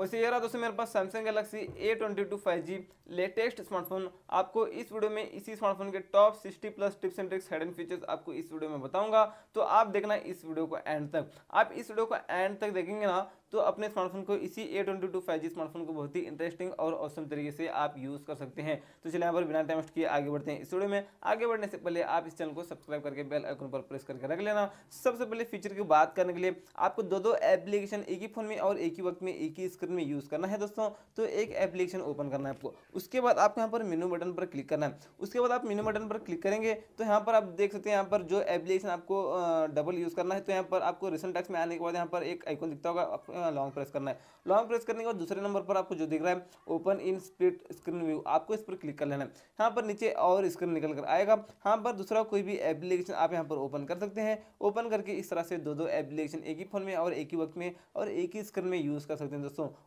वैसे ये रहा दोस्तों मेरे पास Samsung Galaxy A twenty two five G latest smartphone आपको इस वीडियो में इसी स्मार्टफोन के top sixty plus tips and tricks head and features आपको इस वीडियो में बताऊंगा तो आप देखना इस वीडियो को एंड तक आप इस वीडियो को एंड तक देखेंगे ना तो अपने स्मार्टफोन को इसी A twenty two five G smartphone को बहुत ही इंटरेस्टिंग और औसम तरीके से आप यूज़ कर सकते हैं तो चलिए यहाँ पर बिना टाइम वेस्ट किए आगे बढ़ते हैं इस वीडियो में आगे बढ़ने से पहले आप इस चैनल को सब्सक्राइब करके बेल आइकन पर प्रेस करके रख लेना सबसे पहले फीचर की बात करने के लिए आपको दो दो एप्लीकेशन एक ही फोन में और एक ही वक्त में एक ही स्क्रीन यूट्यूब में यूज़ करना है दोस्तों तो एक एप्लीकेशन ओपन करना है आपको उसके बाद आपको यहाँ पर मेनू बटन पर क्लिक करना है उसके बाद आप मेनू बटन पर क्लिक करेंगे तो यहाँ पर आप देख सकते हैं यहाँ पर जो एप्लीकेशन आपको डबल यूज़ करना है तो यहाँ पर आपको रिसेंट टैक्स में आने के बाद यहाँ पर एक आइकन दिखता होगा लॉन्ग प्रेस करना है लॉन्ग प्रेस करने के बाद दूसरे नंबर पर आपको जो दिख रहा है open in split screen view आपको इस पर क्लिक कर लेना है यहाँ पर नीचे और स्क्रीन निकल कर आएगा यहाँ पर दूसरा कोई भी एप्लीकेशन आप यहाँ पर ओपन कर सकते हैं ओपन करके इस तरह से दो दो एप्लीकेशन एक ही फोन में और एक ही वक्त में और एक ही स्क्रीन में यूज़ कर सकते हैं दोस्तों